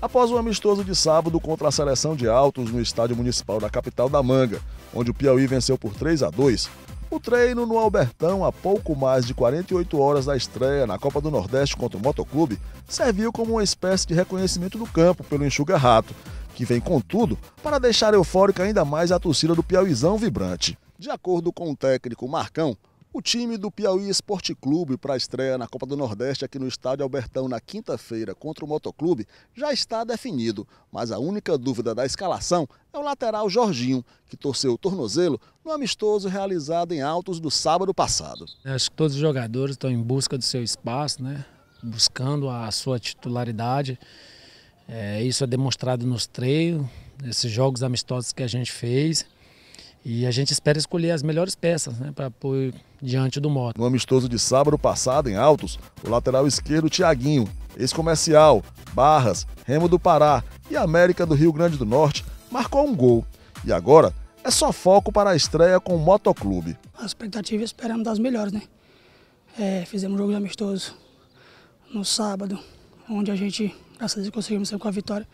após um amistoso de sábado contra a seleção de altos no estádio municipal da capital da Manga, onde o Piauí venceu por 3 a 2. O treino no Albertão, a pouco mais de 48 horas da estreia na Copa do Nordeste contra o Motoclube, serviu como uma espécie de reconhecimento do campo pelo Enxuga Rato, que vem, contudo, para deixar eufórica ainda mais a torcida do Piauizão vibrante. De acordo com o técnico Marcão, o time do Piauí Esporte Clube para a estreia na Copa do Nordeste aqui no estádio Albertão na quinta-feira contra o Motoclube já está definido, mas a única dúvida da escalação é o lateral Jorginho, que torceu o tornozelo no amistoso realizado em Altos do sábado passado. É, acho que todos os jogadores estão em busca do seu espaço, né? buscando a sua titularidade. É, isso é demonstrado nos treinos, nesses jogos amistosos que a gente fez. E a gente espera escolher as melhores peças né, para pôr diante do moto. No amistoso de sábado passado, em Altos, o lateral esquerdo Tiaguinho, ex-comercial, Barras, Remo do Pará e América do Rio Grande do Norte, marcou um gol. E agora é só foco para a estreia com o Motoclube. A expectativa esperamos das melhores, né? É, fizemos um jogo de amistoso no sábado, onde a gente, graças a Deus, conseguimos sair com a vitória.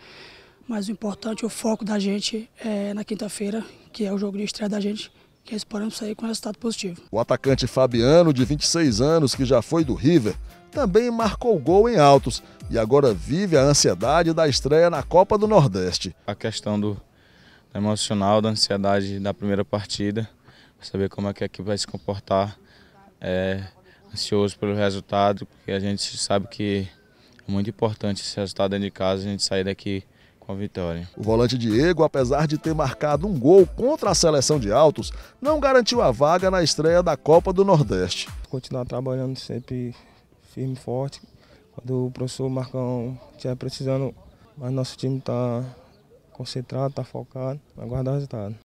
Mas o importante, o foco da gente é na quinta-feira, que é o jogo de estreia da gente, que é esperamos sair com resultado positivo. O atacante Fabiano, de 26 anos, que já foi do River, também marcou gol em altos e agora vive a ansiedade da estreia na Copa do Nordeste. A questão do, emocional, da ansiedade da primeira partida, saber como é que a equipe vai se comportar, é, ansioso pelo resultado, porque a gente sabe que é muito importante esse resultado dentro de casa, a gente sair daqui com a vitória. O volante Diego, apesar de ter marcado um gol contra a seleção de altos, não garantiu a vaga na estreia da Copa do Nordeste. Continuar trabalhando sempre firme e forte. Quando o professor Marcão estiver precisando, mas nosso time está concentrado, está focado, aguardar o resultado.